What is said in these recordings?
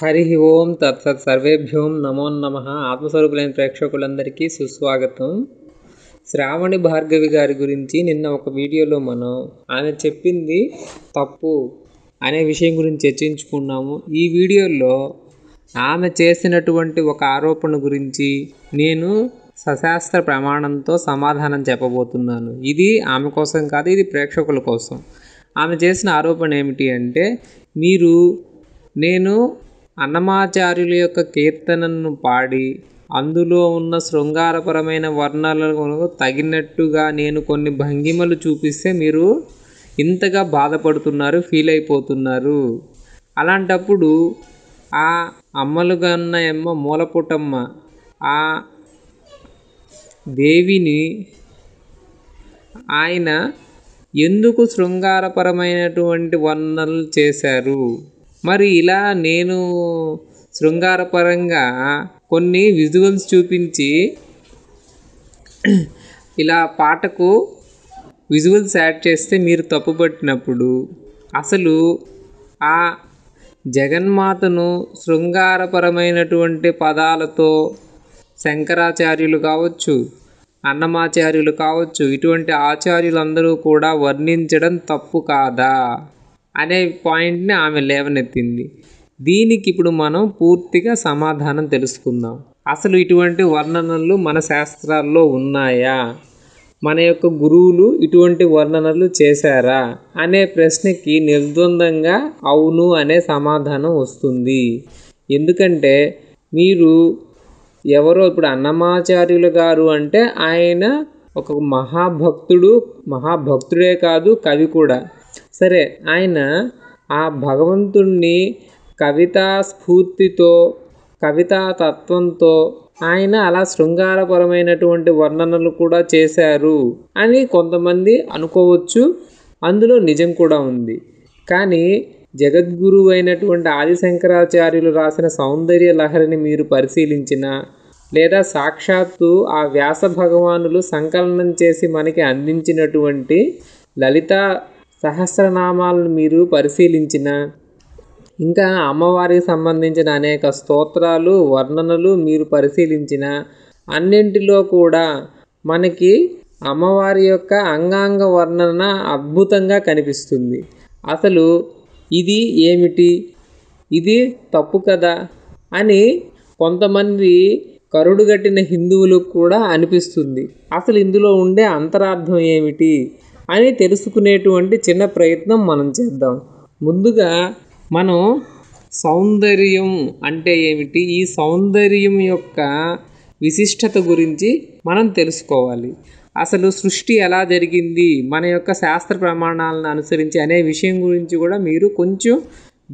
హరి ఓం తత్సత్ సర్వేభ్యోం నమో నమ ఆత్మస్వరూపులైన ప్రేక్షకులందరికీ సుస్వాగతం శ్రావణి భార్గవి గారి గురించి నిన్న ఒక వీడియోలో మనం ఆమె చెప్పింది తప్పు అనే విషయం గురించి చర్చించుకున్నాము ఈ వీడియోలో ఆమె చేసినటువంటి ఒక ఆరోపణ గురించి నేను సశాస్త్ర ప్రమాణంతో సమాధానం చెప్పబోతున్నాను ఇది ఆమె కోసం కాదు ఇది ప్రేక్షకుల కోసం ఆమె చేసిన ఆరోపణ ఏమిటి అంటే మీరు నేను అన్నమాచార్యుల యొక్క కీర్తనను పాడి అందులో ఉన్న శృంగారపరమైన వర్ణాలను తగినట్టుగా నేను కొన్ని భంగిమలు చూపిస్తే మీరు ఇంతగా బాధపడుతున్నారు ఫీల్ అయిపోతున్నారు అలాంటప్పుడు ఆ అమ్మలుగన్న అమ్మ మూలపుటమ్మ ఆ దేవిని ఆయన ఎందుకు శృంగారపరమైనటువంటి వర్ణనలు చేశారు మరి ఇలా నేను శృంగారపరంగా కొన్ని విజువల్స్ చూపించి ఇలా పాటకు విజువల్స్ యాడ్ చేస్తే మీరు తప్పుపట్టినప్పుడు అసలు ఆ జగన్మాతను శృంగారపరమైనటువంటి పదాలతో శంకరాచార్యులు కావచ్చు అన్నమాచార్యులు కావచ్చు ఇటువంటి ఆచార్యులందరూ కూడా వర్ణించడం తప్పు కాదా అనే పాయింట్ని ఆమె లేవనెత్తింది దీనికి ఇప్పుడు మనం పూర్తిగా సమాధానం తెలుసుకుందాం అసలు ఇటువంటి వర్ణనలు మన శాస్త్రాల్లో ఉన్నాయా మన యొక్క గురువులు ఇటువంటి వర్ణనలు చేశారా అనే ప్రశ్నకి నిర్ద్వందంగా అవును అనే సమాధానం వస్తుంది ఎందుకంటే మీరు ఎవరో ఇప్పుడు అన్నమాచార్యులు గారు అంటే ఆయన ఒక మహాభక్తుడు మహాభక్తుడే కాదు కవి కూడా సరే ఆయన ఆ భగవంతుణ్ణి కవితా స్ఫూర్తితో కవితా తత్వంతో ఆయన అలా శృంగారపరమైనటువంటి వర్ణనలు కూడా చేశారు అని కొంతమంది అనుకోవచ్చు అందులో నిజం కూడా ఉంది కానీ జగద్గురు అయినటువంటి ఆదిశంకరాచార్యులు రాసిన సౌందర్య లహరిని మీరు పరిశీలించిన లేదా సాక్షాత్తు ఆ వ్యాస భగవానులు సంకలనం చేసి మనకి అందించినటువంటి లలిత సహస్రనామాలను మీరు పరిశీలించిన ఇంకా అమ్మవారికి సంబంధించిన అనేక స్తోత్రాలు వర్ణనలు మీరు పరిశీలించిన అన్నింటిలో కూడా మనకి అమ్మవారి యొక్క అంగాంగ వర్ణన అద్భుతంగా కనిపిస్తుంది అసలు ఇది ఏమిటి ఇది తప్పు కదా అని కొంతమంది కరుడుగట్టిన హిందువులకు కూడా అనిపిస్తుంది అసలు ఇందులో ఉండే అంతరార్థం ఏమిటి అని తెలుసుకునేటువంటి చిన్న ప్రయత్నం మనం చేద్దాం ముందుగా మనం సౌందర్యం అంటే ఏమిటి ఈ సౌందర్యం యొక్క విశిష్టత గురించి మనం తెలుసుకోవాలి అసలు సృష్టి ఎలా జరిగింది మన యొక్క శాస్త్ర ప్రమాణాలను అనుసరించి అనే విషయం గురించి కూడా మీరు కొంచెం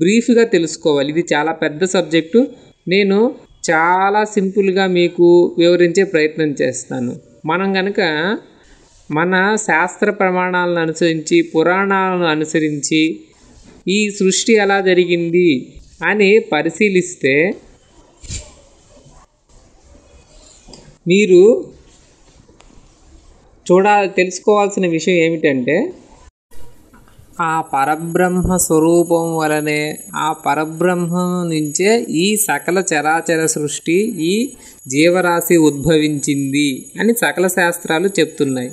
బ్రీఫ్గా తెలుసుకోవాలి ఇది చాలా పెద్ద సబ్జెక్టు నేను చాలా సింపుల్గా మీకు వివరించే ప్రయత్నం చేస్తాను మనం కనుక మన శాస్త్ర ప్రమాణాలను అనుసరించి పురాణాలను అనుసరించి ఈ సృష్టి ఎలా జరిగింది అని పరిశీలిస్తే మీరు చూడ తెలుసుకోవాల్సిన విషయం ఏమిటంటే ఆ పరబ్రహ్మ స్వరూపం వలనే ఆ పరబ్రహ్మం నుంచే ఈ సకల చరాచర సృష్టి ఈ జీవరాశి ఉద్భవించింది అని సకల శాస్త్రాలు చెప్తున్నాయి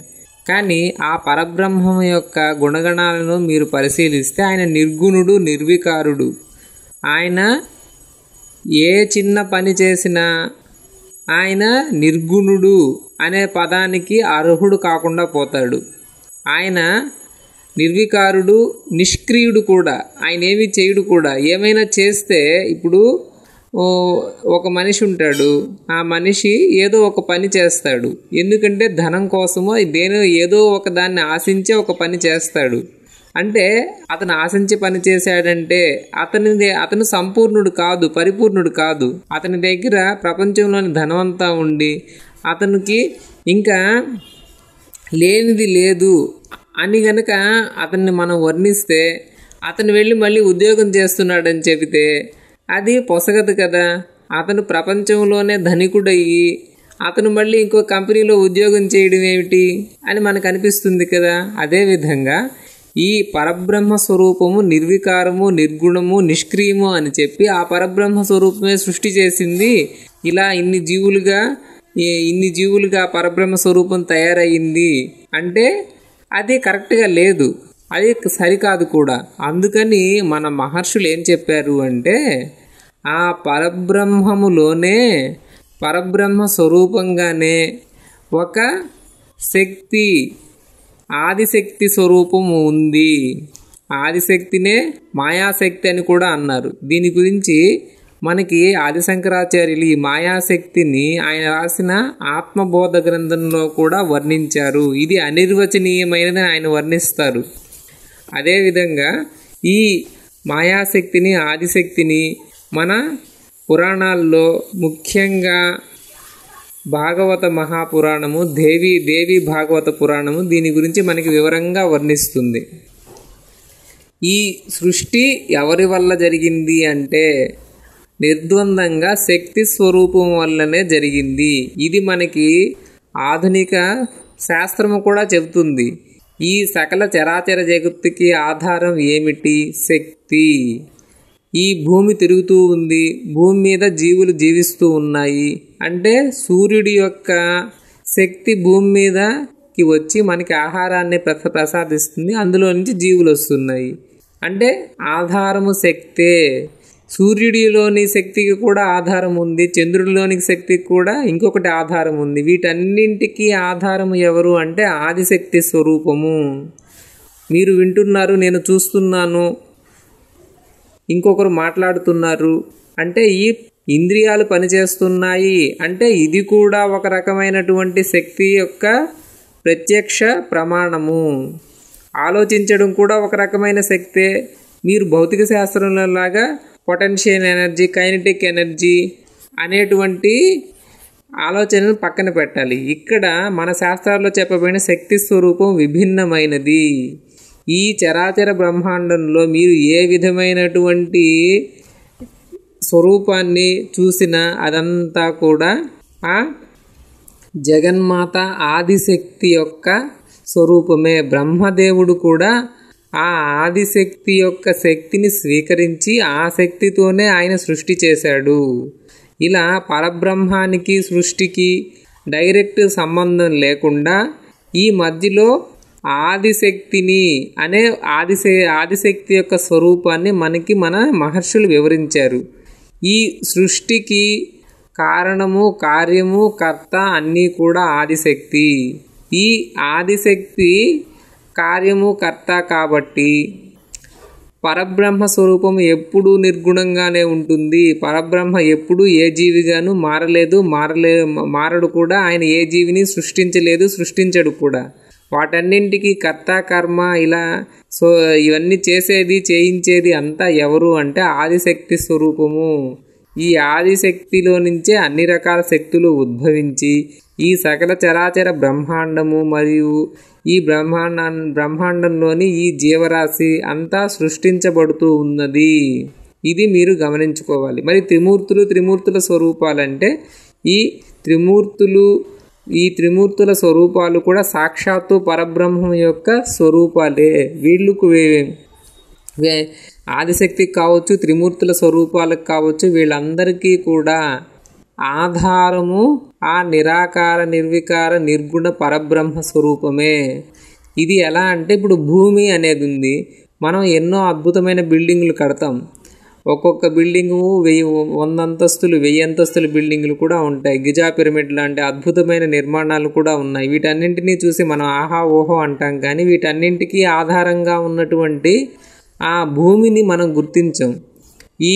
కానీ ఆ పరబ్రహ్మం యొక్క గుణగణాలను మీరు పరిశీలిస్తే ఆయన నిర్గుణుడు నిర్వికారుడు ఆయన ఏ చిన్న పని చేసినా ఆయన నిర్గుణుడు అనే పదానికి అర్హుడు కాకుండా పోతాడు ఆయన నిర్వికారుడు నిష్క్రియుడు కూడా ఆయన ఏమి చేయుడు కూడా ఏమైనా చేస్తే ఇప్పుడు ఓ ఒక మనిషి ఉంటాడు ఆ మనిషి ఏదో ఒక పని చేస్తాడు ఎందుకంటే ధనం కోసమో దేని ఏదో ఒక దాన్ని ఆశించే ఒక పని చేస్తాడు అంటే అతను ఆశించి పని చేశాడంటే అతని అతను సంపూర్ణుడు కాదు పరిపూర్ణుడు కాదు అతని దగ్గర ప్రపంచంలోని ధనం అంతా ఉండి అతనికి ఇంకా లేనిది లేదు అని గనక అతన్ని మనం వర్ణిస్తే అతను వెళ్ళి మళ్ళీ ఉద్యోగం చేస్తున్నాడని చెబితే అది పొసగదు కదా అతను ప్రపంచంలోనే ధనికుడయ్యి అతను మళ్ళీ ఇంకో కంపెనీలో ఉద్యోగం చేయడం ఏమిటి అని మనకు అనిపిస్తుంది కదా అదేవిధంగా ఈ పరబ్రహ్మ స్వరూపము నిర్వికారము నిర్గుణము నిష్క్రియము అని చెప్పి ఆ పరబ్రహ్మ స్వరూపమే సృష్టి చేసింది ఇలా ఇన్ని జీవులుగా ఇన్ని జీవులుగా పరబ్రహ్మ స్వరూపం తయారయ్యింది అంటే అది కరెక్ట్గా లేదు అది సరికాదు కూడా అందుకని మన మహర్షులు ఏం చెప్పారు అంటే ఆ పరబ్రహ్మములోనే పరబ్రహ్మ స్వరూపంగానే ఒక శక్తి ఆదిశక్తి స్వరూపము ఉంది ఆదిశక్తినే మాయాశక్తి అని కూడా అన్నారు దీని గురించి మనకి ఆదిశంకరాచార్యులు ఈ మాయాశక్తిని ఆయన రాసిన ఆత్మబోధ గ్రంథంలో కూడా వర్ణించారు ఇది అనిర్వచనీయమైనది ఆయన వర్ణిస్తారు అదేవిధంగా ఈ మాయాశక్తిని ఆదిశక్తిని మన పురాణాల్లో ముఖ్యంగా భాగవత మహాపురాణము దేవి దేవి భాగవత పురాణము దీని గురించి మనకి వివరంగా వర్ణిస్తుంది ఈ సృష్టి ఎవరి వల్ల జరిగింది అంటే నిర్ద్వందంగా శక్తి స్వరూపం వల్లనే జరిగింది ఇది మనకి ఆధునిక శాస్త్రము కూడా చెబుతుంది ఈ సకల చరాచర జగత్తుకి ఆధారం ఏమిటి శక్తి ఈ భూమి తిరుగుతూ ఉంది భూమి మీద జీవులు జీవిస్తూ ఉన్నాయి అంటే సూర్యుడి యొక్క శక్తి భూమి మీదకి వచ్చి మనకి ఆహారాన్ని ప్రసాదిస్తుంది అందులో నుంచి జీవులు వస్తున్నాయి అంటే ఆధారము శక్తే సూర్యుడిలోని శక్తికి కూడా ఆధారం ఉంది చంద్రుడిలోని శక్తికి కూడా ఇంకొకటి ఆధారం ఉంది వీటన్నింటికీ ఆధారం ఎవరు అంటే ఆదిశక్తి స్వరూపము మీరు వింటున్నారు నేను చూస్తున్నాను ఇంకొకరు మాట్లాడుతున్నారు అంటే ఈ ఇంద్రియాలు పనిచేస్తున్నాయి అంటే ఇది కూడా ఒక రకమైనటువంటి శక్తి యొక్క ప్రత్యక్ష ప్రమాణము ఆలోచించడం కూడా ఒక రకమైన శక్తే మీరు భౌతిక శాస్త్రంలాగా పొటెన్షియల్ ఎనర్జీ కైనటిక్ ఎనర్జీ అనేటువంటి ఆలోచనను పక్కన పెట్టాలి ఇక్కడ మన శాస్త్రాల్లో చెప్పబడిన శక్తి స్వరూపం విభిన్నమైనది ఈ చరాచర బ్రహ్మాండంలో మీరు ఏ విధమైనటువంటి స్వరూపాన్ని చూసినా అదంతా కూడా ఆ జగన్మాత ఆదిశక్తి యొక్క స్వరూపమే బ్రహ్మదేవుడు కూడా ఆ ఆదిశక్తి యొక్క శక్తిని స్వీకరించి ఆ శక్తితోనే ఆయన సృష్టి చేశాడు ఇలా పరబ్రహ్మానికి సృష్టికి డైరెక్ట్ సంబంధం లేకుండా ఈ మధ్యలో ఆదిశక్తిని అనే ఆదిశ ఆదిశక్తి యొక్క స్వరూపాన్ని మనకి మన మహర్షులు వివరించారు ఈ సృష్టికి కారణము కార్యము కర్త అన్నీ కూడా ఆదిశక్తి ఈ ఆదిశక్తి కార్యము కర్త కాబట్టి పరబ్రహ్మ స్వరూపం ఎప్పుడూ నిర్గుణంగానే ఉంటుంది పరబ్రహ్మ ఎప్పుడూ ఏ జీవిగాను మారలేదు మారలే మారడు కూడా ఆయన ఏ జీవిని సృష్టించలేదు సృష్టించడు కూడా వాటన్నింటికి కర్త కర్మ ఇలా సో ఇవన్నీ చేసేది చేయించేది అంతా ఎవరు అంటే ఆదిశక్తి స్వరూపము ఈ ఆదిశక్తిలో నుంచే అన్ని రకాల శక్తులు ఉద్భవించి ఈ సకల చరాచర బ్రహ్మాండము మరియు ఈ బ్రహ్మాండ బ్రహ్మాండంలోని ఈ జీవరాశి అంతా సృష్టించబడుతూ ఉన్నది ఇది మీరు గమనించుకోవాలి మరి త్రిమూర్తులు త్రిమూర్తుల స్వరూపాలంటే ఈ త్రిమూర్తులు ఈ త్రిమూర్తుల స్వరూపాలు కూడా సాక్షాత్తు పరబ్రహ్మం యొక్క స్వరూపాలే వీళ్ళకు ఆదిశక్తికి కావచ్చు త్రిమూర్తుల స్వరూపాలకు కావచ్చు వీళ్ళందరికీ కూడా ఆధారము ఆ నిరాకార నిర్వికార నిర్గుణ పరబ్రహ్మ స్వరూపమే ఇది ఎలా అంటే ఇప్పుడు భూమి అనేది ఉంది మనం ఎన్నో అద్భుతమైన బిల్డింగులు కడతాం ఒక్కొక్క బిల్డింగు వెయ్యి వంద అంతస్తులు వెయ్యి అంతస్తుల బిల్డింగులు కూడా ఉంటాయి గిజా పిరమిడ్ లాంటి అద్భుతమైన నిర్మాణాలు కూడా ఉన్నాయి వీటన్నింటినీ చూసి మనం ఆహా ఓహో అంటాం కానీ వీటన్నింటికీ ఆధారంగా ఉన్నటువంటి ఆ భూమిని మనం గుర్తించాం ఈ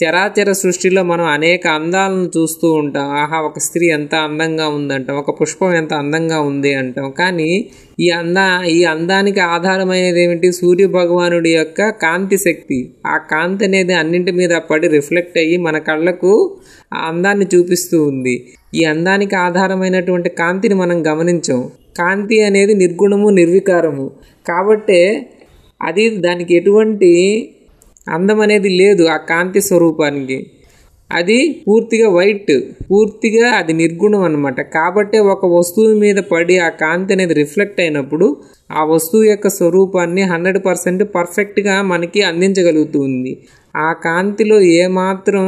చరాచర సృష్టిలో మనం అనేక అందాలను చూస్తూ ఉంటాం ఆహా ఒక స్త్రీ ఎంత అందంగా ఉందంటాం ఒక పుష్పం ఎంత అందంగా ఉంది అంటాం కానీ ఈ అందా ఈ అందానికి ఆధారమైనది ఏమిటి సూర్య భగవానుడి యొక్క కాంతి శక్తి ఆ కాంతి అనేది అన్నింటి మీద పడి రిఫ్లెక్ట్ అయ్యి మన కళ్ళకు ఆ అందాన్ని చూపిస్తూ ఉంది ఈ అందానికి ఆధారమైనటువంటి కాంతిని మనం గమనించాం కాంతి అనేది నిర్గుణము నిర్వికారము కాబట్టే అది దానికి ఎటువంటి అందం అనేది లేదు ఆ కాంతి స్వరూపానికి అది పూర్తిగా వైట్ పూర్తిగా అది నిర్గుణం అనమాట కాబట్టే ఒక వస్తువు మీద పడి ఆ కాంతి అనేది రిఫ్లెక్ట్ అయినప్పుడు ఆ వస్తువు యొక్క స్వరూపాన్ని హండ్రెడ్ పర్సెంట్ పర్ఫెక్ట్గా మనకి అందించగలుగుతుంది ఆ కాంతిలో ఏమాత్రం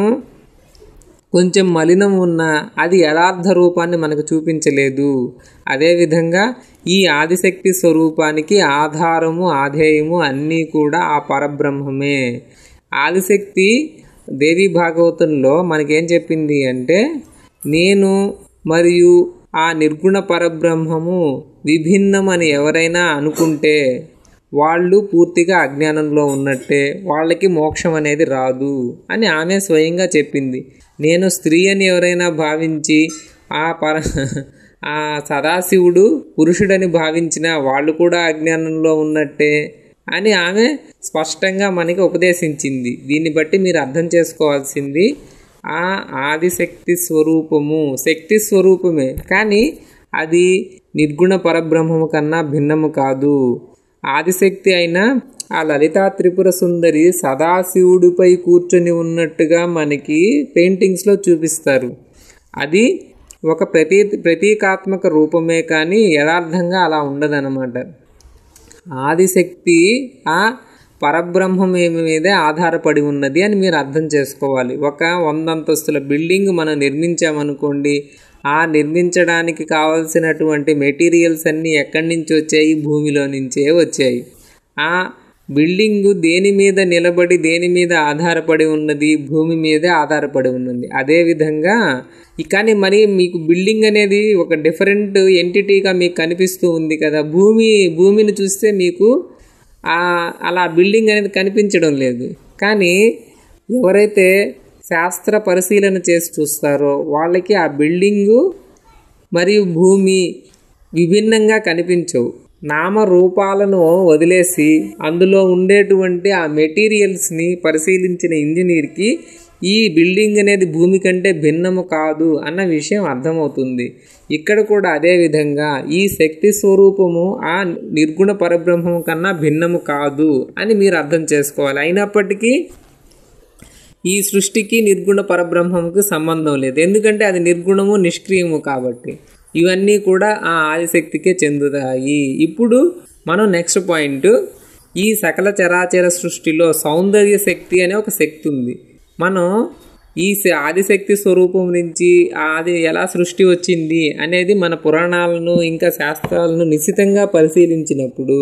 కొంచెం మలినం ఉన్నా అది యథార్థ రూపాన్ని మనకు చూపించలేదు అదేవిధంగా ఈ ఆదిశక్తి స్వరూపానికి ఆధారము ఆధేయము అన్నీ కూడా ఆ పరబ్రహ్మమే ఆదిశక్తి దేవి భాగవతంలో మనకేం చెప్పింది అంటే నేను మరియు ఆ నిర్గుణ పరబ్రహ్మము విభిన్నమని ఎవరైనా అనుకుంటే వాళ్ళు పూర్తిగా అజ్ఞానంలో ఉన్నట్టే వాళ్ళకి మోక్షం అనేది రాదు అని ఆమె స్వయంగా చెప్పింది నేను స్త్రీ అని ఎవరైనా భావించి ఆ పర ఆ సదాశివుడు పురుషుడని భావించిన వాళ్ళు కూడా అజ్ఞానంలో ఉన్నట్టే అని ఆమె స్పష్టంగా మనకి ఉపదేశించింది దీన్ని బట్టి మీరు అర్థం చేసుకోవాల్సింది ఆ ఆదిశక్తి స్వరూపము శక్తి స్వరూపమే కానీ అది నిర్గుణ పరబ్రహ్మము కన్నా భిన్నము కాదు ఆదిశక్తి అయినా ఆ లలితా త్రిపుర సుందరి సదాశివుడిపై కూర్చొని ఉన్నట్టుగా మనకి పెయింటింగ్స్లో చూపిస్తారు అది ఒక ప్రతీ ప్రతీకాత్మక రూపమే కానీ యథార్థంగా అలా ఉండదన్నమాట ఆదిశక్తి ఆ పరబ్రహ్మం మీదే ఆధారపడి ఉన్నది అని మీరు అర్థం చేసుకోవాలి ఒక వంద అంతస్తుల బిల్డింగ్ మనం నిర్మించామనుకోండి ఆ నిర్మించడానికి కావలసినటువంటి మెటీరియల్స్ అన్నీ ఎక్కడి నుంచి వచ్చాయి భూమిలో నుంచే వచ్చాయి ఆ బిల్డింగు దేని మీద నిలబడి దేని మీద ఆధారపడి ఉన్నది భూమి మీద ఆధారపడి ఉన్నది అదేవిధంగా కానీ మరి మీకు బిల్డింగ్ అనేది ఒక డిఫరెంట్ ఎంటిటీగా మీకు కనిపిస్తూ ఉంది కదా భూమి భూమిని చూస్తే మీకు అలా బిల్డింగ్ అనేది కనిపించడం లేదు కానీ ఎవరైతే శాస్త్ర పరిశీలన చేసి చూస్తారో వాళ్ళకి ఆ బిల్డింగు మరియు భూమి విభిన్నంగా కనిపించవు నామరూపాలను వదిలేసి అందులో ఉండేటువంటి ఆ మెటీరియల్స్ని పరిశీలించిన ఇంజనీర్కి ఈ బిల్డింగ్ అనేది భూమి కంటే భిన్నము కాదు అన్న విషయం అర్థమవుతుంది ఇక్కడ కూడా అదేవిధంగా ఈ శక్తి స్వరూపము ఆ నిర్గుణ పరబ్రహ్మం కన్నా భిన్నము కాదు అని మీరు అర్థం చేసుకోవాలి అయినప్పటికీ ఈ సృష్టికి నిర్గుణ పరబ్రహ్మంకి సంబంధం లేదు ఎందుకంటే అది నిర్గుణము నిష్క్రియము కాబట్టి ఇవన్నీ కూడా ఆ ఆదిశక్తికే చెందుతాయి ఇప్పుడు మనం నెక్స్ట్ పాయింట్ ఈ సకల చరాచర సృష్టిలో సౌందర్య శక్తి అనే ఒక శక్తి ఉంది మనం ఈ ఆదిశక్తి స్వరూపం నుంచి ఆది ఎలా సృష్టి వచ్చింది అనేది మన పురాణాలను ఇంకా శాస్త్రాలను నిశ్చితంగా పరిశీలించినప్పుడు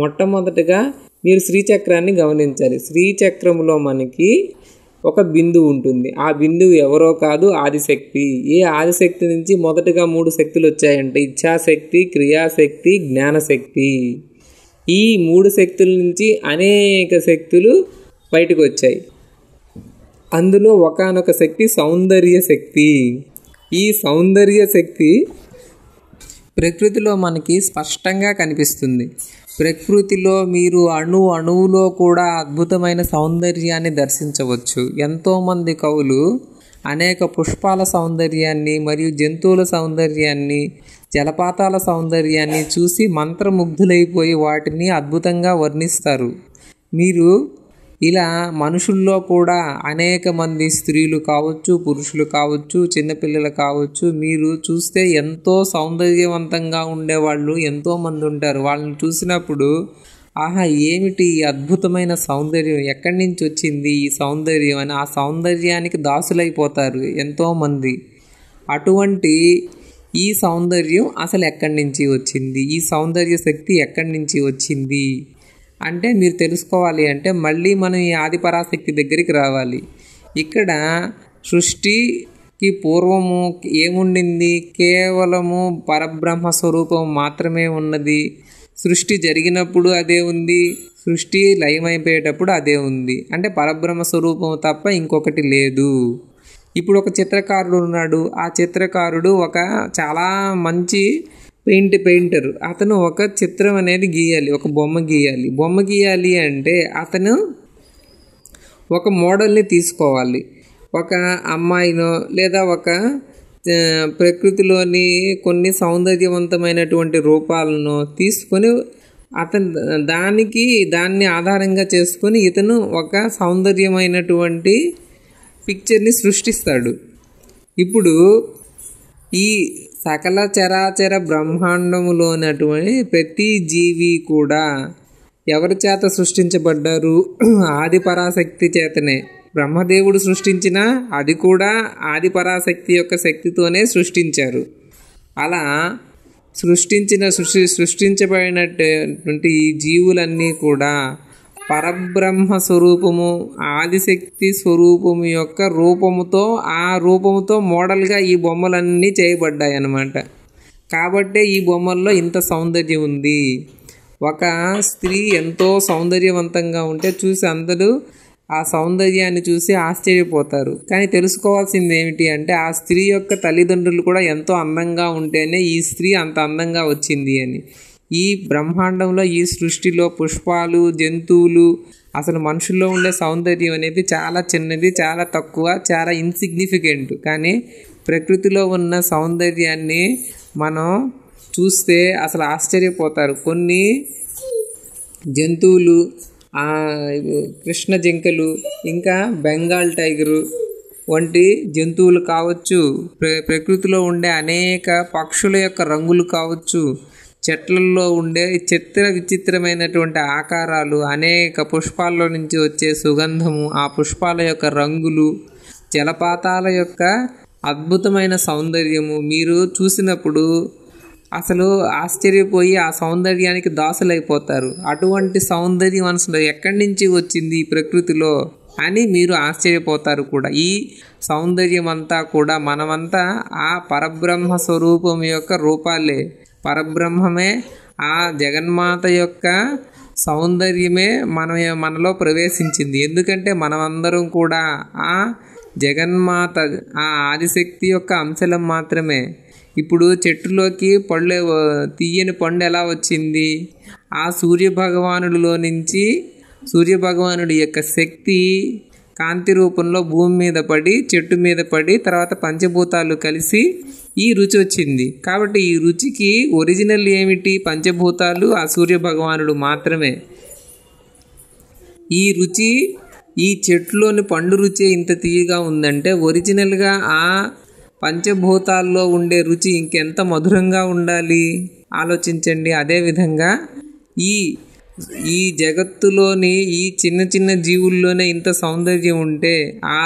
మొట్టమొదటగా మీరు శ్రీచక్రాన్ని గమనించాలి శ్రీచక్రంలో మనకి ఒక బిందువు ఉంటుంది ఆ బిందువు ఎవరో కాదు ఆదిశక్తి ఏ ఆదిశక్తి నుంచి మొదటగా మూడు శక్తులు వచ్చాయంటే ఇచ్ఛాశక్తి క్రియాశక్తి జ్ఞానశక్తి ఈ మూడు శక్తుల నుంచి అనేక శక్తులు బయటకు వచ్చాయి అందులో ఒకనొక శక్తి సౌందర్య శక్తి ఈ సౌందర్య శక్తి ప్రకృతిలో మనకి స్పష్టంగా కనిపిస్తుంది ప్రకృతిలో మీరు అణు అణువులో కూడా అద్భుతమైన సౌందర్యాన్ని దర్శించవచ్చు ఎంతోమంది కవులు అనేక పుష్పాల సౌందర్యాన్ని మరియు జంతువుల సౌందర్యాన్ని జలపాతాల సౌందర్యాన్ని చూసి మంత్రముగ్ధులైపోయి వాటిని అద్భుతంగా వర్ణిస్తారు మీరు ఇలా మనుషుల్లో కూడా అనేక మంది స్త్రీలు కావచ్చు పురుషులు కావచ్చు చిన్నపిల్లలు కావచ్చు మీరు చూస్తే ఎంతో సౌందర్యవంతంగా ఉండేవాళ్ళు ఎంతోమంది ఉంటారు వాళ్ళని చూసినప్పుడు ఆహా ఏమిటి ఈ అద్భుతమైన సౌందర్యం ఎక్కడి నుంచి వచ్చింది ఈ సౌందర్యం అని ఆ సౌందర్యానికి దాసులైపోతారు ఎంతోమంది అటువంటి ఈ సౌందర్యం అసలు ఎక్కడి నుంచి వచ్చింది ఈ సౌందర్య శక్తి ఎక్కడి నుంచి వచ్చింది అంటే మీరు తెలుసుకోవాలి అంటే మళ్ళీ మనం ఈ ఆదిపరాశక్తి దగ్గరికి రావాలి ఇక్కడ సృష్టికి పూర్వము ఏముండింది కేవలము పరబ్రహ్మ స్వరూపం మాత్రమే ఉన్నది సృష్టి జరిగినప్పుడు అదే ఉంది సృష్టి లయమైపోయేటప్పుడు అదే ఉంది అంటే పరబ్రహ్మ స్వరూపం తప్ప ఇంకొకటి లేదు ఇప్పుడు ఒక చిత్రకారుడు ఉన్నాడు ఆ చిత్రకారుడు ఒక చాలా మంచి పెయింట్ పెయింటర్ అతను ఒక చిత్రం అనేది గీయాలి ఒక బొమ్మ గీయాలి బొమ్మ గీయాలి అంటే అతను ఒక మోడల్ని తీసుకోవాలి ఒక అమ్మాయినో లేదా ఒక ప్రకృతిలోని కొన్ని సౌందర్యవంతమైనటువంటి రూపాలను తీసుకొని అతను దానికి దాన్ని ఆధారంగా చేసుకొని ఇతను ఒక సౌందర్యమైనటువంటి పిక్చర్ని సృష్టిస్తాడు ఇప్పుడు ఈ సకల చరాచర బ్రహ్మాండములోనటువంటి ప్రతి జీవి కూడా ఎవరి చేత సృష్టించబడ్డారు ఆది పరాశక్తి చేతనే బ్రహ్మదేవుడు సృష్టించిన అది కూడా ఆది పరాశక్తి యొక్క శక్తితోనే సృష్టించారు అలా సృష్టించిన సృష్టి సృష్టించబడినటువంటి ఈ జీవులన్నీ కూడా పరబ్రహ్మ స్వరూపము ఆదిశక్తి స్వరూపము యొక్క రూపముతో ఆ రూపముతో మోడల్గా ఈ బొమ్మలన్నీ చేయబడ్డాయి అన్నమాట కాబట్టే ఈ బొమ్మల్లో ఇంత సౌందర్యం ఉంది ఒక స్త్రీ ఎంతో సౌందర్యవంతంగా ఉంటే చూసి అందరూ ఆ సౌందర్యాన్ని చూసి ఆశ్చర్యపోతారు కానీ తెలుసుకోవాల్సింది ఏమిటి అంటే ఆ స్త్రీ యొక్క తల్లిదండ్రులు కూడా ఎంతో అందంగా ఉంటేనే ఈ స్త్రీ అంత అందంగా వచ్చింది అని ఈ బ్రహ్మాండంలో ఈ సృష్టిలో పుష్పాలు జంతువులు అసలు మనుషుల్లో ఉండే సౌందర్యం అనేది చాలా చిన్నది చాలా తక్కువ చాలా ఇన్సిగ్నిఫికెంట్ కానీ ప్రకృతిలో ఉన్న సౌందర్యాన్ని మనం చూస్తే అసలు ఆశ్చర్యపోతారు కొన్ని జంతువులు కృష్ణ జింకలు ఇంకా బెంగాల్ టైగరు వంటి జంతువులు కావచ్చు ప్ర ప్రకృతిలో ఉండే అనేక పక్షుల యొక్క రంగులు కావచ్చు చెట్లలో ఉండే చిత్ర విచిత్రమైనటువంటి ఆకారాలు అనేక పుష్పాల్లో నుంచి వచ్చే సుగంధము ఆ పుష్పాల యొక్క రంగులు జలపాతాల యొక్క అద్భుతమైన సౌందర్యము మీరు చూసినప్పుడు అసలు ఆశ్చర్యపోయి ఆ సౌందర్యానికి దాసులైపోతారు అటువంటి సౌందర్యం అనసలు ఎక్కడి నుంచి వచ్చింది ఈ ప్రకృతిలో అని మీరు ఆశ్చర్యపోతారు కూడా ఈ సౌందర్యం అంతా కూడా మనమంతా ఆ పరబ్రహ్మ స్వరూపం యొక్క రూపాలే పరబ్రహ్మమే ఆ జగన్మాత యొక్క సౌందర్యమే మన మనలో ప్రవేశించింది ఎందుకంటే మనమందరం కూడా ఆ జగన్మాత ఆ ఆదిశక్తి యొక్క అంశలం మాత్రమే ఇప్పుడు చెట్టులోకి పళ్ళు తీయని పండు ఎలా వచ్చింది ఆ సూర్యభగవానుడిలో నుంచి సూర్యభగవానుడి యొక్క శక్తి కాంతి రూపంలో భూమి మీద పడి చెట్టు మీద పడి తర్వాత పంచభూతాలు కలిసి ఈ రుచి వచ్చింది కాబట్టి ఈ రుచికి ఒరిజినల్ ఏమిటి పంచభూతాలు ఆ సూర్య భగవానుడు మాత్రమే ఈ రుచి ఈ చెట్టులోని పండు రుచి ఇంత తీయగా ఉందంటే ఒరిజినల్గా ఆ పంచభూతాల్లో ఉండే రుచి ఇంకెంత మధురంగా ఉండాలి ఆలోచించండి అదేవిధంగా ఈ ఈ జగత్తులోని ఈ చిన్న చిన్న జీవుల్లోనే ఇంత సౌందర్యం ఉంటే ఆ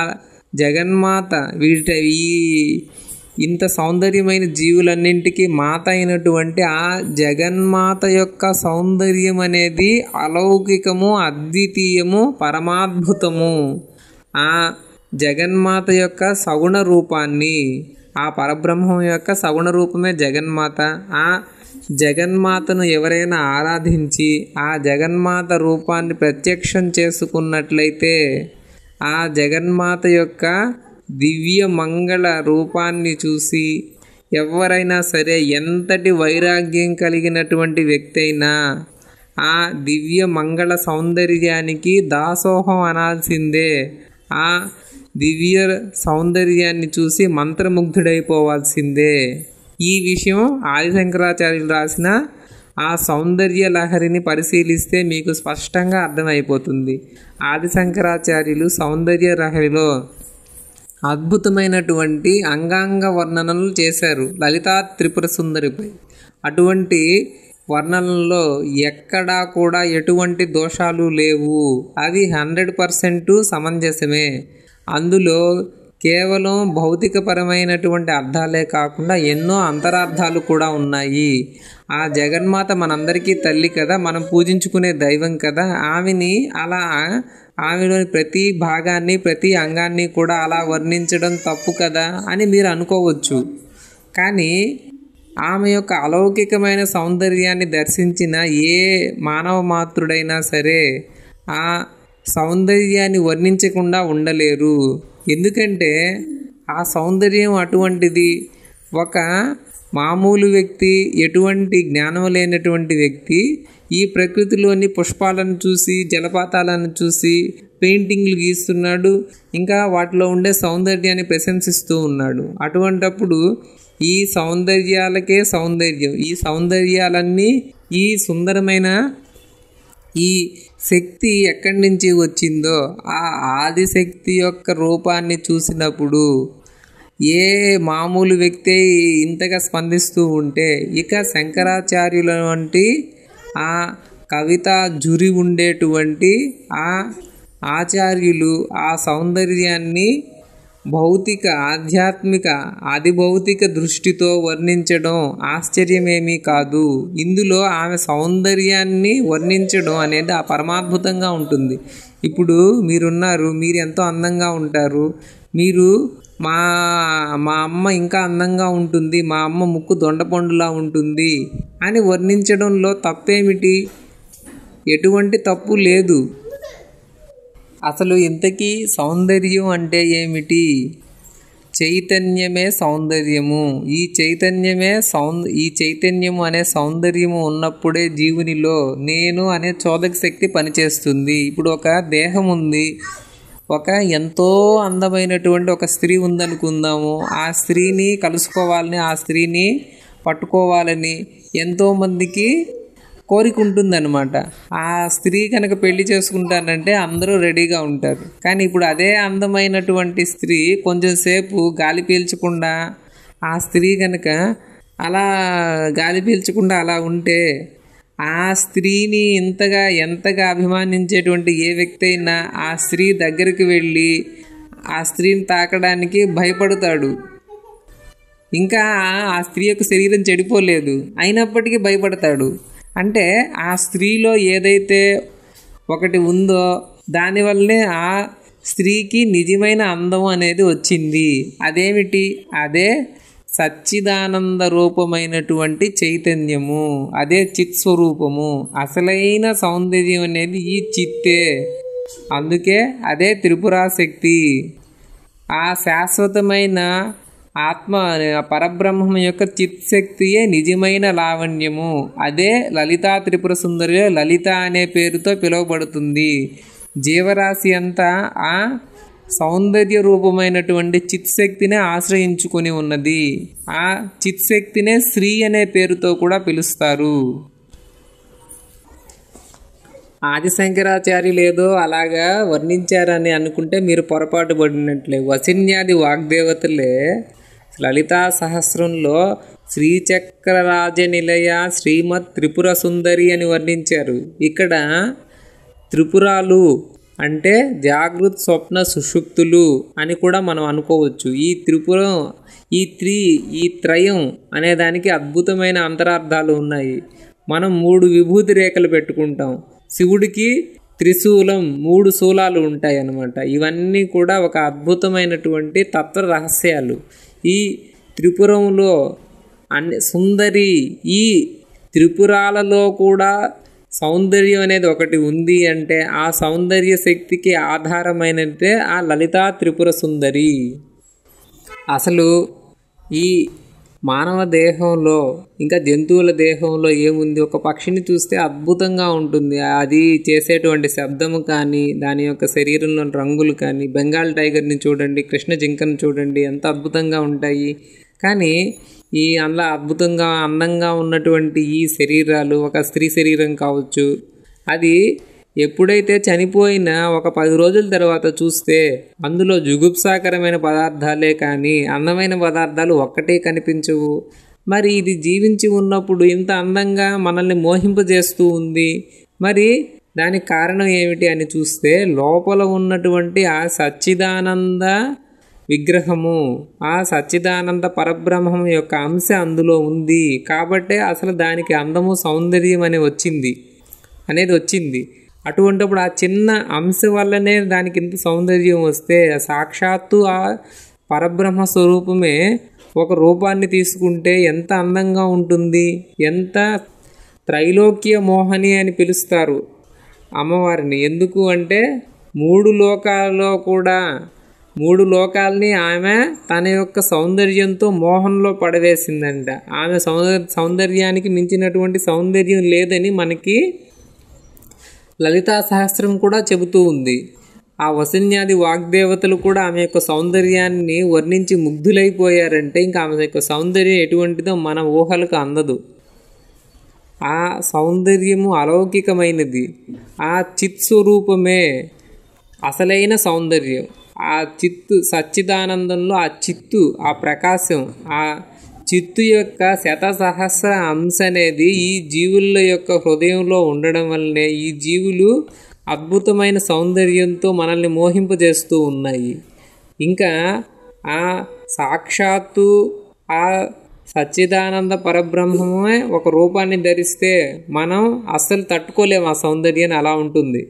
జగన్మాత వీటి ఈ ఇంత సౌందర్యమైన జీవులన్నింటికి మాత అయినటువంటి ఆ జగన్మాత యొక్క సౌందర్యం అనేది అలౌకికము అద్వితీయము పరమాద్భుతము ఆ జగన్మాత యొక్క సగుణ రూపాన్ని ఆ పరబ్రహ్మం యొక్క సగుణ రూపమే జగన్మాత ఆ జగన్మాతను ఎవరైనా ఆరాధించి ఆ జగన్మాత రూపాన్ని ప్రత్యక్షం చేసుకున్నట్లయితే ఆ జగన్మాత యొక్క దివ్య మంగళ రూపాన్ని చూసి ఎవరైనా సరే ఎంతటి వైరాగ్యం కలిగినటువంటి వ్యక్తి అయినా ఆ దివ్య మంగళ సౌందర్యానికి దాసోహం అనాల్సిందే ఆ దివ్య సౌందర్యాన్ని చూసి మంత్రముగ్ధుడైపోవాల్సిందే ఈ విషయం ఆదిశంకరాచార్యులు రాసిన ఆ సౌందర్య లహరిని పరిశీలిస్తే మీకు స్పష్టంగా అర్థమైపోతుంది ఆదిశంకరాచార్యులు సౌందర్య లహరిలో అద్భుతమైనటువంటి అంగాంగ వర్ణనలు చేశారు లలితా త్రిపుర సుందరిపై అటువంటి వర్ణనలో ఎక్కడా కూడా ఎటువంటి దోషాలు లేవు అది హండ్రెడ్ పర్సెంట్ సమంజసమే అందులో కేవలం భౌతికపరమైనటువంటి అర్థాలే కాకుండా ఎన్నో అంతరార్థాలు కూడా ఉన్నాయి ఆ జగన్మాత మనందరికీ తల్లి కదా మనం పూజించుకునే దైవం కదా ఆమెని అలా ఆమెలోని ప్రతి భాగాన్ని ప్రతి అంగాన్ని కూడా అలా వర్ణించడం తప్పు కదా అని మీరు అనుకోవచ్చు కానీ ఆమె యొక్క అలౌకికమైన సౌందర్యాన్ని దర్శించిన ఏ మానవ మాతృడైనా సరే ఆ సౌందర్యాన్ని వర్ణించకుండా ఉండలేరు ఎందుకంటే ఆ సౌందర్యం అటువంటిది ఒక మామూలు వ్యక్తి ఎటువంటి జ్ఞానం లేనటువంటి వ్యక్తి ఈ ప్రకృతిలోని పుష్పాలను చూసి జలపాతాలను చూసి పెయింటింగ్లు గీస్తున్నాడు ఇంకా వాటిలో ఉండే సౌందర్యాన్ని ప్రశంసిస్తూ ఉన్నాడు అటువంటప్పుడు ఈ సౌందర్యాలకే సౌందర్యం ఈ సౌందర్యాలన్నీ ఈ సుందరమైన ఈ శక్తి ఎక్కడి నుంచి వచ్చిందో ఆ ఆదిశక్తి యొక్క రూపాన్ని చూసినప్పుడు ఏ మామూలు వ్యక్తి ఇంతగా స్పందిస్తూ ఉంటే ఇక శంకరాచార్యుల వంటి ఆ కవిత జురి ఉండేటువంటి ఆ ఆచార్యులు ఆ సౌందర్యాన్ని భౌతిక ఆధ్యాత్మిక అధిభౌతిక దృష్టితో వర్ణించడం ఆశ్చర్యమేమీ కాదు ఇందులో ఆమె సౌందర్యాన్ని వర్ణించడం అనేది ఆ పరమాద్భుతంగా ఉంటుంది ఇప్పుడు మీరున్నారు మీరు ఎంతో అందంగా ఉంటారు మీరు మా మా అమ్మ ఇంకా అందంగా ఉంటుంది మా అమ్మ ముక్కు దొండపండులా ఉంటుంది అని వర్ణించడంలో తప్పేమిటి ఎటువంటి తప్పు లేదు అసలు ఇంతకీ సౌందర్యం అంటే ఏమిటి చైతన్యమే సౌందర్యము ఈ చైతన్యమే సౌం ఈ చైతన్యము అనే సౌందర్యము ఉన్నప్పుడే జీవునిలో నేను అనే చోదక శక్తి పనిచేస్తుంది ఇప్పుడు ఒక దేహం ఉంది ఒక ఎంతో అందమైనటువంటి ఒక స్త్రీ ఉందనుకుందాము ఆ స్త్రీని కలుసుకోవాలని ఆ స్త్రీని పట్టుకోవాలని ఎంతోమందికి కోరిక ఉంటుందన్నమాట ఆ స్త్రీ కనుక పెళ్లి చేసుకుంటానంటే అందరూ రెడీగా ఉంటారు కానీ ఇప్పుడు అదే అందమైనటువంటి స్త్రీ కొంచెంసేపు గాలి పీల్చకుండా ఆ స్త్రీ కనుక అలా గాలి పీల్చకుండా అలా ఉంటే ఆ స్త్రీని ఇంతగా ఎంతగా అభిమానించేటువంటి ఏ వ్యక్తి అయినా ఆ స్త్రీ దగ్గరికి వెళ్ళి ఆ స్త్రీని తాకడానికి భయపడతాడు ఇంకా ఆ స్త్రీ యొక్క శరీరం చెడిపోలేదు అయినప్పటికీ భయపడతాడు అంటే ఆ స్త్రీలో ఏదైతే ఒకటి ఉందో దానివల్లనే ఆ స్త్రీకి నిజమైన అందం అనేది వచ్చింది అదేమిటి అదే సచ్చిదానంద రూపమైనటువంటి చైతన్యము అదే చిత్స్వరూపము అసలైన సౌందర్యం అనేది ఈ చిత్తే అందుకే అదే త్రిపురాశక్తి ఆ శాశ్వతమైన ఆత్మ పరబ్రహ్మం యొక్క చిత్శక్తియే నిజమైన లావణ్యము అదే లలితా త్రిపుర సుందరి లలిత అనే పేరుతో పిలువబడుతుంది జీవరాశి అంతా ఆ సౌందర్య రూపమైనటువంటి చిత్శక్తినే ఆశ్రయించుకొని ఉన్నది ఆ చిత్శక్తినే శ్రీ అనే పేరుతో కూడా పిలుస్తారు ఆదిశంకరాచార్యులు ఏదో అలాగా వర్ణించారని అనుకుంటే మీరు పొరపాటు పడినట్లే వసిన్యాది వాగ్దేవతలే లలితా సహస్రంలో శ్రీచక్రరాజ నిలయ శ్రీమత్ త్రిపుర సుందరి అని వర్ణించారు ఇక్కడ త్రిపురాలు అంటే జాగృత్ స్వప్న సుషుప్తులు అని కూడా మనం అనుకోవచ్చు ఈ త్రిపురం ఈ త్రి ఈ త్రయం అనే దానికి అద్భుతమైన అంతరార్థాలు ఉన్నాయి మనం మూడు విభూతి రేఖలు పెట్టుకుంటాం శివుడికి త్రిశూలం మూడు శూలాలు ఉంటాయి అన్నమాట ఇవన్నీ కూడా ఒక అద్భుతమైనటువంటి తత్వ రహస్యాలు ఈ త్రిపురంలో అన్ని సుందరి ఈ త్రిపురాలలో కూడా సౌందర్యం అనేది ఒకటి ఉంది అంటే ఆ సౌందర్య శక్తికి ఆధారమైనదే ఆ లలితా త్రిపుర సుందరి అసలు ఈ మానవ దేహంలో ఇంకా జంతువుల దేహంలో ఏముంది ఒక పక్షిని చూస్తే అద్భుతంగా ఉంటుంది అది చేసేటువంటి శబ్దము కానీ దాని యొక్క శరీరంలో రంగులు కానీ బెంగాల్ టైగర్ని చూడండి కృష్ణ జింకను చూడండి ఎంత అద్భుతంగా ఉంటాయి కానీ ఈ అందులో అద్భుతంగా అందంగా ఉన్నటువంటి ఈ శరీరాలు ఒక స్త్రీ శరీరం కావచ్చు అది ఎప్పుడైతే చనిపోయిన ఒక పది రోజుల తర్వాత చూస్తే అందులో జుగుప్సాకరమైన పదార్థాలే కానీ అందమైన పదార్థాలు ఒక్కటే కనిపించవు మరి ఇది జీవించి ఉన్నప్పుడు ఇంత అందంగా మనల్ని మోహింపజేస్తూ ఉంది మరి దానికి కారణం ఏమిటి అని చూస్తే లోపల ఉన్నటువంటి ఆ సచ్చిదానంద విగ్రహము ఆ సచ్చిదానంద పరబ్రహ్మం యొక్క అంశ అందులో ఉంది కాబట్టే అసలు దానికి అందము సౌందర్యం అని వచ్చింది అనేది వచ్చింది అటువంటిప్పుడు ఆ చిన్న అంశ వల్లనే దానికి ఇంత సౌందర్యం వస్తే సాక్షాత్తు ఆ పరబ్రహ్మ స్వరూపమే ఒక రూపాన్ని తీసుకుంటే ఎంత అందంగా ఉంటుంది ఎంత త్రైలోక్య మోహని అని పిలుస్తారు అమ్మవారిని ఎందుకు అంటే మూడు లోకాలలో కూడా మూడు లోకాల్ని ఆమె తన యొక్క సౌందర్యంతో మోహంలో పడవేసిందంట ఆమె సౌందర్ సౌందర్యానికి మించినటువంటి సౌందర్యం లేదని మనకి లలితా సహస్రం కూడా చెబుతూ ఉంది ఆ వసన్యాది వాగ్దేవతలు కూడా ఆమె యొక్క సౌందర్యాన్ని వర్ణించి ముగ్ధులైపోయారంటే ఇంకా ఆమె యొక్క సౌందర్యం ఎటువంటిదో మన ఊహలకు అందదు ఆ సౌందర్యము అలౌకికమైనది ఆ చిత్స్వరూపమే అసలైన సౌందర్యం ఆ చిత్తు సచ్చిదానందంలో ఆ చిత్తు ఆ ప్రకాశం ఆ చిత్తు యొక్క శత సహస్ర అంశ అనేది ఈ జీవుల యొక్క హృదయంలో ఉండడం వల్లనే ఈ జీవులు అద్భుతమైన సౌందర్యంతో మనల్ని మోహింపజేస్తూ ఉన్నాయి ఇంకా ఆ సాక్షాత్తు ఆ సచ్చిదానంద పరబ్రహ్మమే ఒక రూపాన్ని ధరిస్తే మనం అస్సలు తట్టుకోలేము ఆ సౌందర్యాన్ని అలా ఉంటుంది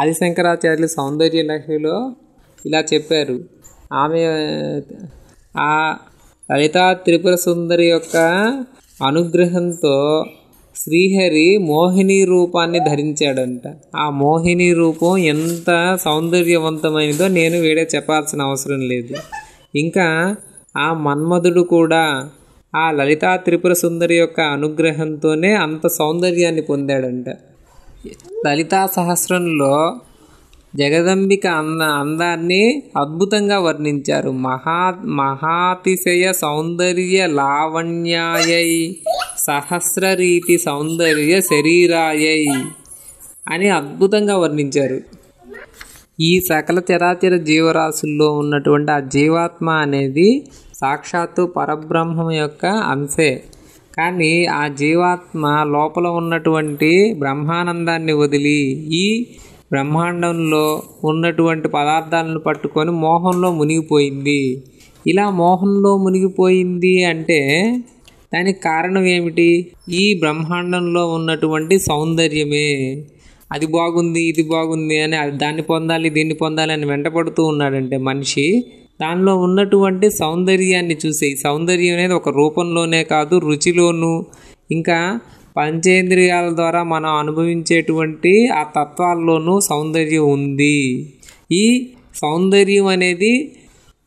ఆదిశంకరాచార్యుల సౌందర్య లహరిలో ఇలా చెప్పారు ఆమె ఆ లలితా త్రిపుర సుందరి యొక్క అనుగ్రహంతో శ్రీహరి మోహిని రూపాన్ని ధరించాడంట ఆ మోహిని రూపం ఎంత సౌందర్యవంతమైనదో నేను వేడే చెప్పాల్సిన అవసరం లేదు ఇంకా ఆ మన్మధుడు కూడా ఆ లలితా త్రిపుర సుందరి యొక్క అనుగ్రహంతోనే అంత సౌందర్యాన్ని పొందాడంట లలితా సహస్రంలో జగదంబిక అంద అందాన్ని అద్భుతంగా వర్ణించారు మహా మహాతిశయ సౌందర్య లావణ్యాయై సహస్రరీతి సౌందర్య శరీరాయై అని అద్భుతంగా వర్ణించారు ఈ సకల చరాచర జీవరాశుల్లో ఉన్నటువంటి ఆ జీవాత్మ అనేది సాక్షాత్తు పరబ్రహ్మం యొక్క అంశే కానీ ఆ జీవాత్మ లోపల ఉన్నటువంటి బ్రహ్మానందాన్ని వదిలి ఈ బ్రహ్మాండంలో ఉన్నటువంటి పదార్థాలను పట్టుకొని మోహంలో మునిగిపోయింది ఇలా మోహంలో మునిగిపోయింది అంటే దానికి కారణం ఏమిటి ఈ బ్రహ్మాండంలో ఉన్నటువంటి సౌందర్యమే అది బాగుంది ఇది బాగుంది అని దాన్ని పొందాలి దీన్ని పొందాలి అని వెంటపడుతూ ఉన్నాడంటే మనిషి దానిలో ఉన్నటువంటి సౌందర్యాన్ని చూసే సౌందర్యం అనేది ఒక రూపంలోనే కాదు రుచిలోనూ ఇంకా పంచేంద్రియాల ద్వారా మనం అనుభవించేటువంటి ఆ తత్వాల్లోనూ సౌందర్యం ఉంది ఈ సౌందర్యం అనేది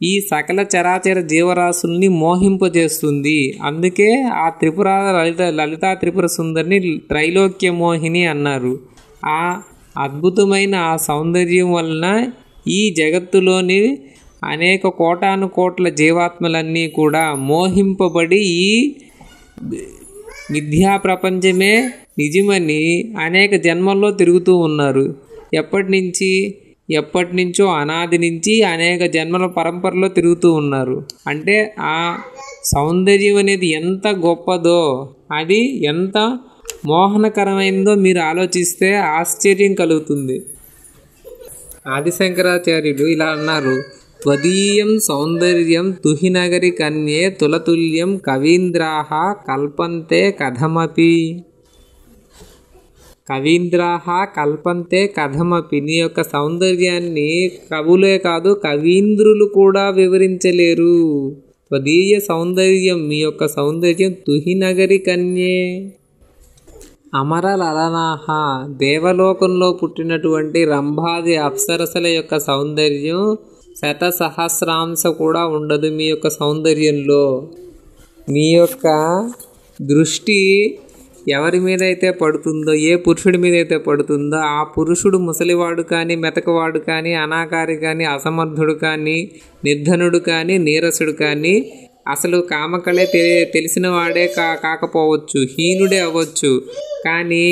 ఈ సకల చరాచర జీవరాశుల్ని మోహింపజేస్తుంది అందుకే ఆ త్రిపుర లలిత లలితా త్రిపుర సుందరిని త్రైలోక్య మోహిని అన్నారు ఆ అద్భుతమైన ఆ సౌందర్యం వలన ఈ జగత్తులోని అనేక కోటాను కోట్ల జీవాత్మలన్నీ కూడా మోహింపబడి ఈ మిథ్యా ప్రపంచమే నిజమని అనేక జన్మల్లో తిరుగుతూ ఉన్నారు ఎప్పటి నుంచి ఎప్పటి నుంచో అనాది నుంచి అనేక జన్మల పరంపరలో తిరుగుతూ ఉన్నారు అంటే ఆ సౌందర్యం అనేది ఎంత గొప్పదో అది ఎంత మోహనకరమైందో మీరు ఆలోచిస్తే ఆశ్చర్యం కలుగుతుంది ఆదిశంకరాచార్యులు ఇలా అన్నారు త్వదీయం సౌందర్యం తుహినగరి కన్యే తులతుల్యం కవీంద్రాహ కల్పంతే కథమపి కవీంద్రాహ కల్పంతే కథమపి నీ యొక్క సౌందర్యాన్ని కవులే కాదు కవీంద్రులు కూడా వివరించలేరు త్వదీయ సౌందర్యం మీ యొక్క సౌందర్యం తుహినగరి కన్యే అమర లలనాహ దేవలోకంలో పుట్టినటువంటి రంభాది అప్సరసల యొక్క సౌందర్యం శత సహస్రాంశ కూడా ఉండదు మీ యొక్క సౌందర్యంలో మీ యొక్క దృష్టి ఎవరి మీద అయితే పడుతుందో ఏ పురుషుడి మీద అయితే పడుతుందో ఆ పురుషుడు ముసలివాడు కానీ మెతకవాడు కానీ అనాకారి కానీ అసమర్థుడు కానీ నిర్ధనుడు కానీ నీరసుడు కానీ అసలు కామకళే తెలిసిన వాడే కా కాకపోవచ్చు హీనుడే అవ్వచ్చు కానీ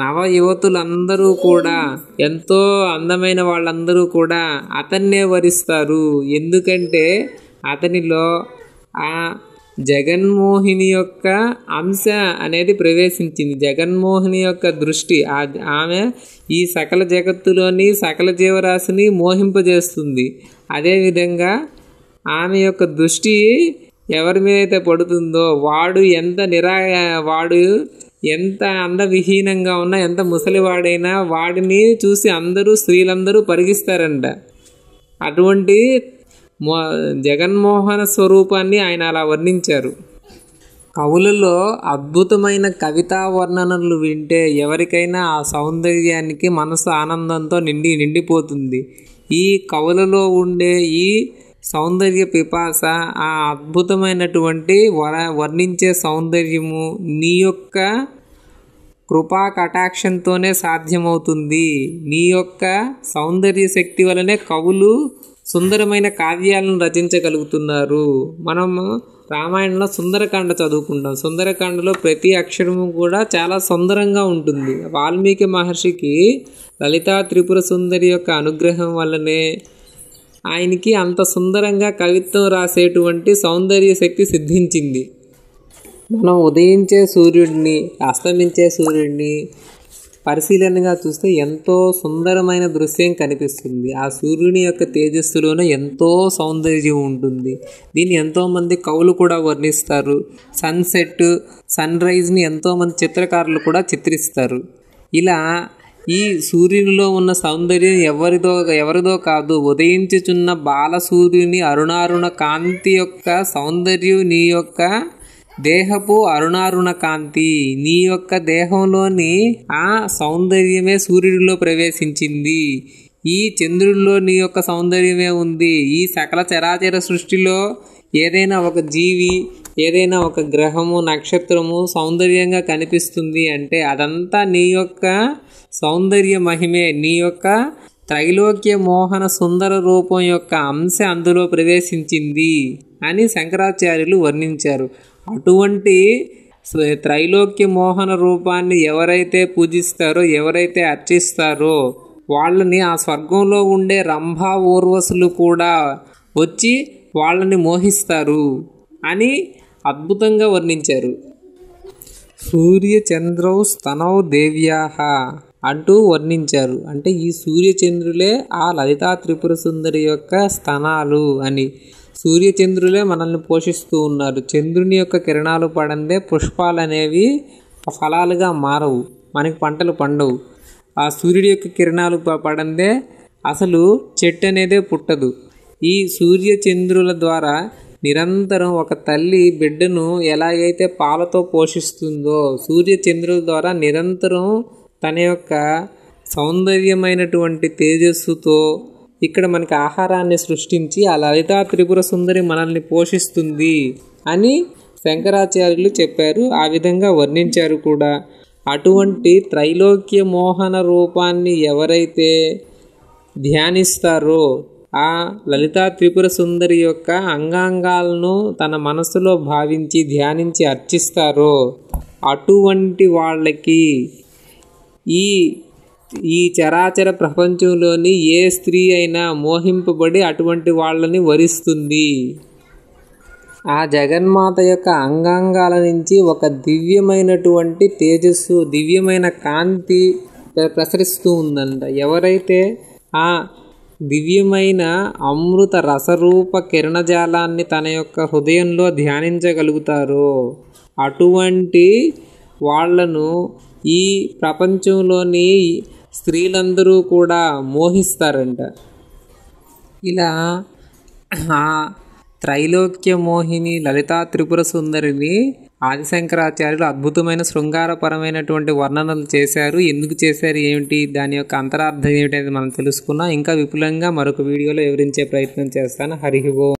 నవ యువతులందరూ కూడా ఎంతో అందమైన వాళ్ళందరూ కూడా అతన్నే వరిస్తారు ఎందుకంటే అతనిలో ఆ జగన్మోహిని యొక్క అంశ అనేది ప్రవేశించింది జగన్మోహిని యొక్క దృష్టి ఆమె ఈ సకల జగత్తులోని సకల జీవరాశిని మోహింపజేస్తుంది అదేవిధంగా ఆమె యొక్క దృష్టి ఎవరి మీద అయితే పడుతుందో వాడు ఎంత నిరా వాడు ఎంత అందవిహీనంగా ఉన్నా ఎంత ముసలివాడైనా వాడిని చూసి అందరూ స్త్రీలందరూ పరిగిస్తారంట అటువంటి మో జగన్మోహన స్వరూపాన్ని ఆయన అలా వర్ణించారు కవులలో అద్భుతమైన కవితా వర్ణనలు వింటే ఎవరికైనా ఆ సౌందర్యానికి మనసు ఆనందంతో నిండి నిండిపోతుంది ఈ కవులలో ఉండే ఈ సౌందర్య పిపాస ఆ అద్భుతమైనటువంటి వర వర్ణించే సౌందర్యము నీ యొక్క కృపా కటాక్షంతోనే సాధ్యమవుతుంది నీ యొక్క సౌందర్య శక్తి వలనే కవులు సుందరమైన కావ్యాలను రచించగలుగుతున్నారు మనము రామాయణంలో సుందరకాండ చదువుకుంటాం సుందరకాండలో ప్రతి అక్షరము కూడా చాలా సుందరంగా ఉంటుంది వాల్మీకి మహర్షికి లలితా త్రిపుర సుందరి యొక్క అనుగ్రహం వల్లనే ఆయనకి అంత సుందరంగా కవిత్వం రాసేటువంటి సౌందర్య శక్తి సిద్ధించింది మనం ఉదయించే సూర్యుడిని అస్తమించే సూర్యుడిని పరిశీలనగా చూస్తే ఎంతో సుందరమైన దృశ్యం కనిపిస్తుంది ఆ సూర్యుని యొక్క తేజస్సులోనే ఎంతో సౌందర్యం ఉంటుంది దీన్ని ఎంతోమంది కవులు కూడా వర్ణిస్తారు సన్సెట్ సన్ రైజ్ని ఎంతోమంది చిత్రకారులు కూడా చిత్రిస్తారు ఇలా ఈ సూర్యునిలో ఉన్న సౌందర్యం ఎవరిదో ఎవరిదో కాదు ఉదయించుచున్న బాల సూర్యుని అరుణారుణ కాంతి యొక్క సౌందర్యం నీ యొక్క దేహపు అరుణారుణ కాంతి నీ యొక్క దేహంలోని ఆ సౌందర్యమే సూర్యుడిలో ప్రవేశించింది ఈ చంద్రుడిలో నీ యొక్క సౌందర్యమే ఉంది ఈ సకల చరాచర సృష్టిలో ఏదైనా ఒక జీవి ఏదైనా ఒక గ్రహము నక్షత్రము సౌందర్యంగా కనిపిస్తుంది అంటే అదంతా నీ యొక్క సౌందర్య మహిమే నీ యొక్క త్రైలోక్య మోహన సుందర రూపం యొక్క అంశ అందులో ప్రవేశించింది అని శంకరాచార్యులు వర్ణించారు అటువంటి త్రైలోక్య మోహన రూపాన్ని ఎవరైతే పూజిస్తారో ఎవరైతే అర్చిస్తారో వాళ్ళని ఆ స్వర్గంలో ఉండే రంభా ఊర్వశులు కూడా వచ్చి వాళ్ళని మోహిస్తారు అని అద్భుతంగా వర్ణించారు సూర్య చంద్రౌ స్తనౌ దేవ్యాహ అంటూ వర్ణించారు అంటే ఈ సూర్యచంద్రులే ఆ లలితా త్రిపుర సుందరి యొక్క స్థనాలు అని సూర్యచంద్రులే మనల్ని పోషిస్తూ ఉన్నారు చంద్రుని యొక్క కిరణాలు పడందే పుష్పాలు అనేవి ఫలాలుగా మారవు మనకి పంటలు పండవు ఆ సూర్యుడి యొక్క కిరణాలు పడందే అసలు చెట్టు అనేదే పుట్టదు ఈ సూర్యచంద్రుల ద్వారా నిరంతరం ఒక తల్లి బిడ్డను ఎలాగైతే పాలతో పోషిస్తుందో సూర్యచంద్రుల ద్వారా నిరంతరం తన యొక్క సౌందర్యమైనటువంటి తేజస్సుతో ఇక్కడ మనకి ఆహారాన్ని సృష్టించి ఆ లలితా త్రిపుర సుందరి మనల్ని పోషిస్తుంది అని శంకరాచార్యులు చెప్పారు ఆ విధంగా వర్ణించారు కూడా అటువంటి త్రైలోక్య మోహన రూపాన్ని ఎవరైతే ధ్యానిస్తారో ఆ లలితా త్రిపుర సుందరి యొక్క అంగాంగాలను తన మనసులో భావించి ధ్యానించి అర్చిస్తారో అటువంటి వాళ్ళకి ఈ ఈ చరాచర ప్రపంచంలోని ఏ స్త్రీ అయినా మోహింపబడి అటువంటి వాళ్ళని వరిస్తుంది ఆ జగన్మాత యొక్క అంగాంగాల నుంచి ఒక దివ్యమైనటువంటి తేజస్సు దివ్యమైన కాంతి ప్రసరిస్తూ ఉందంట ఎవరైతే ఆ దివ్యమైన అమృత రసరూప కిరణజాలాన్ని తన యొక్క హృదయంలో ధ్యానించగలుగుతారో అటువంటి వాళ్లను ఈ ప్రపంచంలోని స్త్రీలందరూ కూడా మోహిస్తారంట ఇలా ఆ త్రైలోక్య మోహిని లలితా త్రిపుర సుందరిని ఆదిశంకరాచార్యులు అద్భుతమైన శృంగారపరమైనటువంటి వర్ణనలు చేశారు ఎందుకు చేశారు ఏమిటి దాని యొక్క అంతరార్థం ఏమిటి అనేది మనం తెలుసుకున్నాం ఇంకా విపులంగా మరొక వీడియోలో వివరించే ప్రయత్నం చేస్తాను హరిహివో